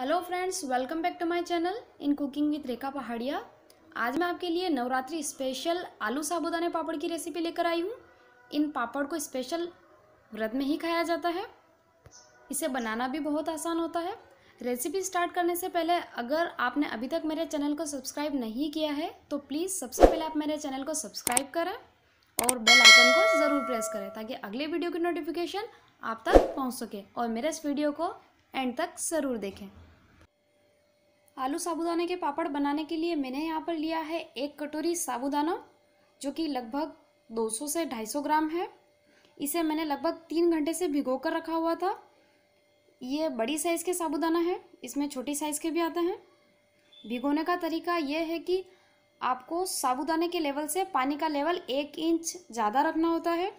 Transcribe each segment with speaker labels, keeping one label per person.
Speaker 1: hello friends welcome back to my channel in cooking with Rekha Pahadiya आज मैं आपके लिए नवरात्रि स्पेशल आलू साबुदाने पापड़ की रेसिपी लेकर आई हूँ इन पापड़ को स्पेशल व्रत में ही खाया जाता है इसे बनाना भी बहुत आसान होता है रेसिपी स्टार्ट करने से पहले अगर आपने अभी तक मेरे चैनल को सब्सक्राइब नहीं किया है तो प्लीज़ सबसे पहले आप मेरे चैनल को सब्सक्राइब करें और बेल आइकन को ज़रूर प्रेस करें ताकि अगले वीडियो की नोटिफिकेशन आप तक पहुँच सके और मेरे इस वीडियो को एंड तक ज़रूर देखें आलू साबुदाने के पापड़ बनाने के लिए मैंने यहाँ पर लिया है एक कटोरी साबुदाना जो कि लगभग 200 से 250 ग्राम है इसे मैंने लगभग तीन घंटे से भिगो कर रखा हुआ था ये बड़ी साइज़ के साबुदाना है इसमें छोटी साइज़ के भी आते हैं भिगोने का तरीका यह है कि आपको साबुदाने के लेवल से पानी का लेवल एक इंच ज़्यादा रखना होता है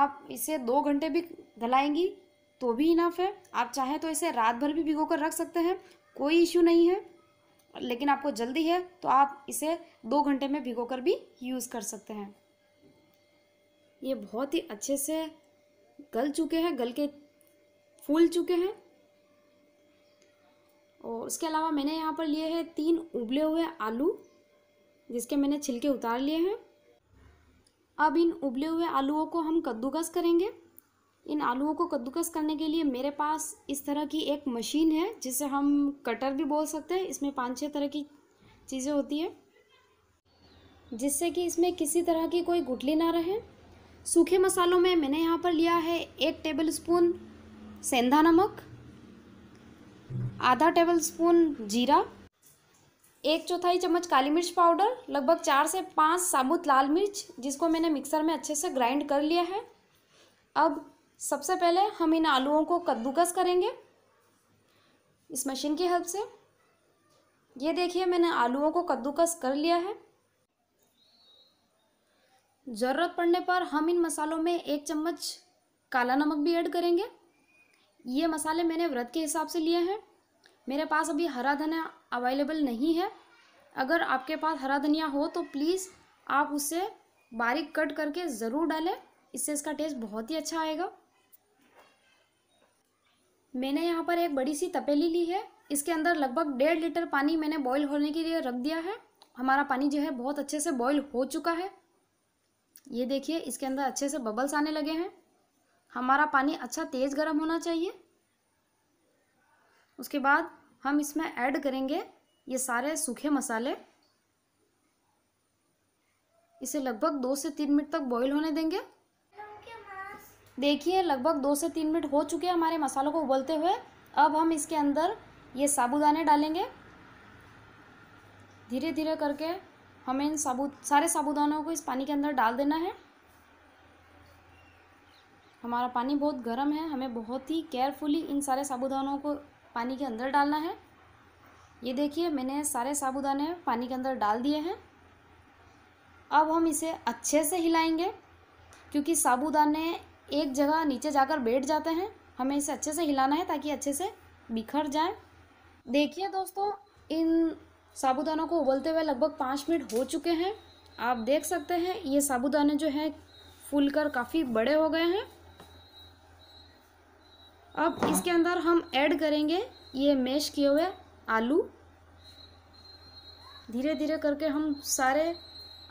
Speaker 1: आप इसे दो घंटे भी गलाएंगी तो भी इनफ़ है आप चाहें तो इसे रात भर भी भिगो कर रख सकते हैं कोई इश्यू नहीं है लेकिन आपको जल्दी है तो आप इसे दो घंटे में भिगो कर भी यूज़ कर सकते हैं ये बहुत ही अच्छे से गल चुके हैं गल के फूल चुके हैं और उसके अलावा मैंने यहाँ पर लिए हैं तीन उबले हुए आलू जिसके मैंने छिलके उतार लिए हैं अब इन उबले हुए आलूओं को हम कद्दूकस करेंगे इन आलूओं को कद्दूकस करने के लिए मेरे पास इस तरह की एक मशीन है जिसे हम कटर भी बोल सकते हैं इसमें पाँच छः तरह की चीज़ें होती है जिससे कि इसमें किसी तरह की कोई गुटली ना रहे सूखे मसालों में मैंने यहाँ पर लिया है एक टेबल स्पून सेंधा नमक आधा टेबल स्पून जीरा एक चौथाई चम्मच काली मिर्च पाउडर लगभग चार से पाँच साबुत लाल मिर्च जिसको मैंने मिक्सर में अच्छे से ग्राइंड कर लिया है अब सबसे पहले हम इन आलूओं को कद्दूकस करेंगे इस मशीन की हेल्प से ये देखिए मैंने आलूओं को कद्दूकस कर लिया है ज़रूरत पड़ने पर हम इन मसालों में एक चम्मच काला नमक भी ऐड करेंगे ये मसाले मैंने व्रत के हिसाब से लिए हैं मेरे पास अभी हरा धनिया अवेलेबल नहीं है अगर आपके पास हरा धनिया हो तो प्लीज़ आप उसे बारीक कट करके ज़रूर डालें इससे इसका टेस्ट बहुत ही अच्छा आएगा मैंने यहाँ पर एक बड़ी सी तपेली ली है इसके अंदर लगभग डेढ़ लीटर पानी मैंने बॉईल होने के लिए रख दिया है हमारा पानी जो है बहुत अच्छे से बॉईल हो चुका है ये देखिए इसके अंदर अच्छे से बबल्स आने लगे हैं हमारा पानी अच्छा तेज़ गर्म होना चाहिए उसके बाद हम इसमें ऐड करेंगे ये सारे सूखे मसाले इसे लगभग दो से तीन मिनट तक बॉईल होने देंगे देखिए लगभग दो से तीन मिनट हो चुके हैं हमारे मसालों को उबलते हुए अब हम इसके अंदर ये साबुदाने डालेंगे धीरे धीरे करके हमें इन साबु सारे साबुदानों को इस पानी के अंदर डाल देना है हमारा पानी बहुत गर्म है हमें बहुत ही केयरफुली इन सारे साबुदानों को पानी के अंदर डालना है ये देखिए मैंने सारे साबुदाने पानी के अंदर डाल दिए हैं अब हम इसे अच्छे से हिलाएंगे क्योंकि साबुदाने एक जगह नीचे जाकर बैठ जाते हैं हमें इसे अच्छे से हिलाना है ताकि अच्छे से बिखर जाए देखिए दोस्तों इन साबुदानों को उबलते हुए लगभग पाँच मिनट हो चुके हैं आप देख सकते हैं ये साबुदाने जो हैं फूल कर काफ़ी बड़े हो गए हैं अब इसके अंदर हम ऐड करेंगे ये मैश किए हुए आलू धीरे धीरे करके हम सारे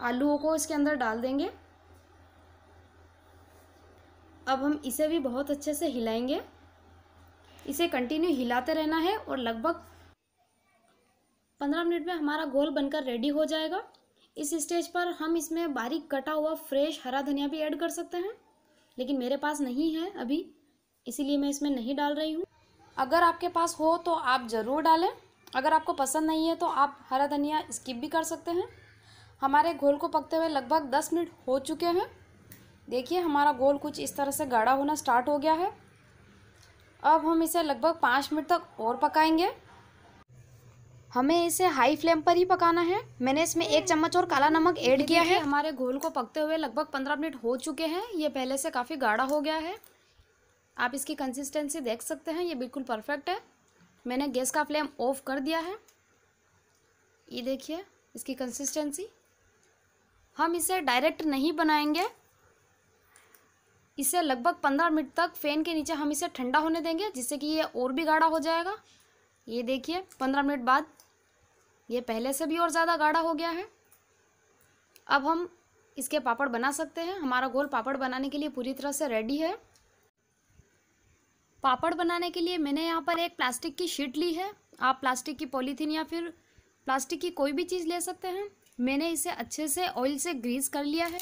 Speaker 1: आलूओं को इसके अंदर डाल देंगे अब हम इसे भी बहुत अच्छे से हिलाएंगे इसे कंटिन्यू हिलाते रहना है और लगभग पंद्रह मिनट में हमारा घोल बनकर रेडी हो जाएगा इस स्टेज पर हम इसमें बारीक कटा हुआ फ्रेश हरा धनिया भी ऐड कर सकते हैं लेकिन मेरे पास नहीं है अभी इसीलिए मैं इसमें नहीं डाल रही हूँ अगर आपके पास हो तो आप ज़रूर डालें अगर आपको पसंद नहीं है तो आप हरा धनिया स्किप भी कर सकते हैं हमारे घोल को पकते हुए लगभग दस मिनट हो चुके हैं देखिए हमारा गोल कुछ इस तरह से गाढ़ा होना स्टार्ट हो गया है अब हम इसे लगभग पाँच मिनट तक और पकाएंगे हमें इसे हाई फ्लेम पर ही पकाना है मैंने इसमें एक चम्मच और काला नमक ऐड किया है हमारे घोल को पकते हुए लगभग पंद्रह मिनट हो चुके हैं ये पहले से काफ़ी गाढ़ा हो गया है आप इसकी कंसिस्टेंसी देख सकते हैं ये बिल्कुल परफेक्ट है मैंने गैस का फ्लेम ऑफ कर दिया है ये देखिए इसकी कंसिस्टेंसी हम इसे डायरेक्ट नहीं बनाएंगे इसे लगभग पंद्रह मिनट तक फ़ैन के नीचे हम इसे ठंडा होने देंगे जिससे कि ये और भी गाढ़ा हो जाएगा ये देखिए पंद्रह मिनट बाद ये पहले से भी और ज़्यादा गाढ़ा हो गया है अब हम इसके पापड़ बना सकते हैं हमारा गोल पापड़ बनाने के लिए पूरी तरह से रेडी है पापड़ बनाने के लिए मैंने यहाँ पर एक प्लास्टिक की शीट ली है आप प्लास्टिक की पॉलीथीन या फिर प्लास्टिक की कोई भी चीज़ ले सकते हैं मैंने इसे अच्छे से ऑयल से ग्रीस कर लिया है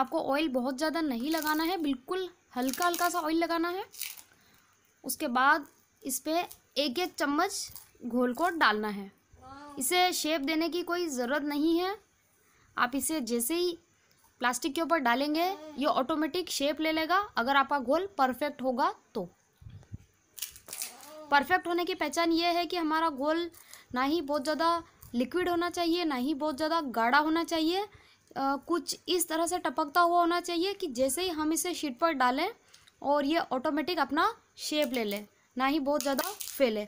Speaker 1: आपको ऑयल बहुत ज़्यादा नहीं लगाना है बिल्कुल हल्का हल्का सा ऑयल लगाना है उसके बाद इस पर एक एक चम्मच घोल को डालना है इसे शेप देने की कोई ज़रूरत नहीं है आप इसे जैसे ही प्लास्टिक के ऊपर डालेंगे ये ऑटोमेटिक शेप ले लेगा अगर आपका घोल परफेक्ट होगा तो परफेक्ट होने की पहचान ये है कि हमारा घोल ना ही बहुत ज़्यादा लिक्विड होना चाहिए ना ही बहुत ज़्यादा गाढ़ा होना चाहिए आ, कुछ इस तरह से टपकता हुआ होना चाहिए कि जैसे ही हम इसे शीट पर डालें और ये ऑटोमेटिक अपना शेप ले ले ना ही बहुत ज़्यादा फैले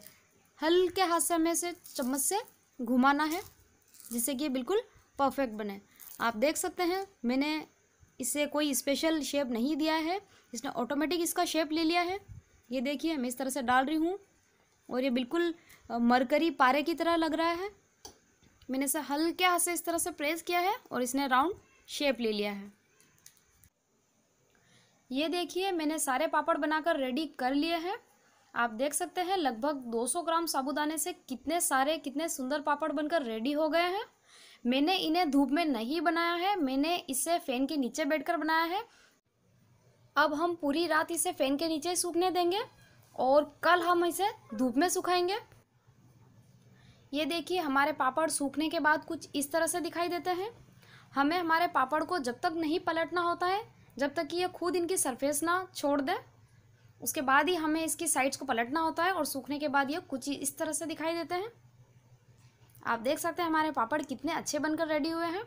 Speaker 1: हल्के हाथ से हमें इसे चम्मच से घुमाना है जिससे कि ये बिल्कुल परफेक्ट बने आप देख सकते हैं मैंने इसे कोई स्पेशल शेप नहीं दिया है इसने ऑटोमेटिक इसका शेप ले लिया है ये देखिए मैं इस तरह से डाल रही हूँ और ये बिल्कुल मरकरी पारे की तरह लग रहा है मैंने इसे हल्के हाथ से इस तरह से प्रेस किया है और इसने राउंड शेप ले लिया है ये देखिए मैंने सारे पापड़ बनाकर रेडी कर लिए हैं आप देख सकते हैं लगभग 200 ग्राम साबुदाने से कितने सारे कितने सुंदर पापड़ बनकर रेडी हो गए हैं मैंने इन्हें धूप में नहीं बनाया है मैंने इसे फ़ैन के नीचे बैठकर बनाया है अब हम पूरी रात इसे फ़ैन के नीचे सूखने देंगे और कल हम इसे धूप में सुखाएंगे ये देखिए हमारे पापड़ सूखने के बाद कुछ इस तरह से दिखाई देते हैं हमें हमारे पापड़ को जब तक नहीं पलटना होता है जब तक कि ये खुद इनकी सरफेस ना छोड़ दे उसके बाद ही हमें इसकी साइड्स को पलटना होता है और सूखने के बाद ये कुछ इस तरह से दिखाई देते हैं आप देख सकते हैं हमारे पापड़ कितने अच्छे बनकर रेडी हुए हैं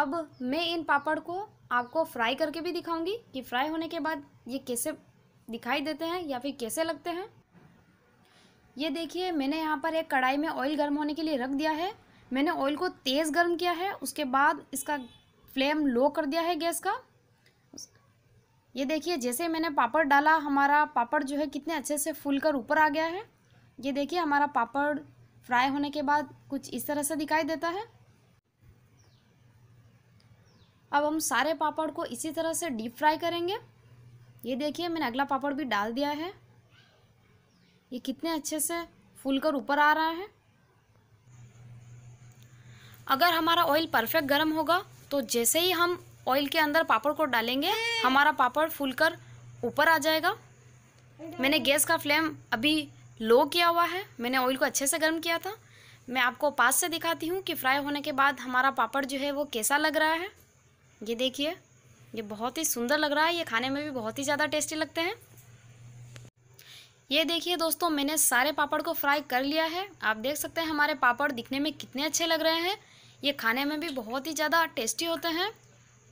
Speaker 1: अब मैं इन पापड़ को आपको फ्राई करके भी दिखाऊंगी कि फ्राई होने के बाद ये कैसे दिखाई देते हैं या फिर कैसे लगते हैं ये देखिए मैंने यहाँ पर एक कढ़ाई में ऑयल गर्म होने के लिए रख दिया है मैंने ऑयल को तेज़ गर्म किया है उसके बाद इसका फ्लेम लो कर दिया है गैस का ये देखिए जैसे मैंने पापड़ डाला हमारा पापड़ जो है कितने अच्छे से फूल कर ऊपर आ गया है ये देखिए हमारा पापड़ फ्राई होने के बाद कुछ इस तरह से दिखाई देता है अब हम सारे पापड़ को इसी तरह से डीप फ्राई करेंगे ये देखिए मैंने अगला पापड़ भी डाल दिया है ये कितने अच्छे से फूल कर ऊपर आ रहा है अगर हमारा ऑयल परफेक्ट गर्म होगा तो जैसे ही हम ऑयल के अंदर पापड़ को डालेंगे हमारा पापड़ फुल कर ऊपर आ जाएगा मैंने गैस का फ्लेम अभी लो किया हुआ है मैंने ऑयल को अच्छे से गर्म किया था मैं आपको पास से दिखाती हूँ कि फ्राई होने के बाद हमारा पापड़ जो है वो कैसा लग रहा है ये देखिए ये बहुत ही सुंदर लग रहा है ये खाने में भी बहुत ही ज़्यादा टेस्टी लगते हैं ये देखिए दोस्तों मैंने सारे पापड़ को फ्राई कर लिया है आप देख सकते हैं हमारे पापड़ दिखने में कितने अच्छे लग रहे हैं ये खाने में भी बहुत ही ज़्यादा टेस्टी होते हैं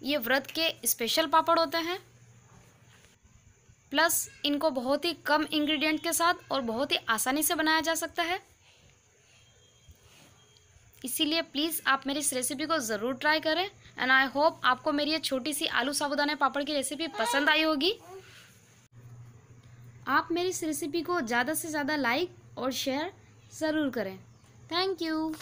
Speaker 1: ये व्रत के स्पेशल पापड़ होते हैं प्लस इनको बहुत ही कम इंग्रेडिएंट के साथ और बहुत ही आसानी से बनाया जा सकता है इसीलिए प्लीज़ आप मेरी इस रेसिपी को ज़रूर ट्राई करें एंड आई होप आपको मेरी ये छोटी सी आलू साबुदाना पापड़ की रेसिपी पसंद आई होगी आप मेरी इस रेसिपी को ज़्यादा से ज़्यादा लाइक और शेयर ज़रूर करें थैंक यू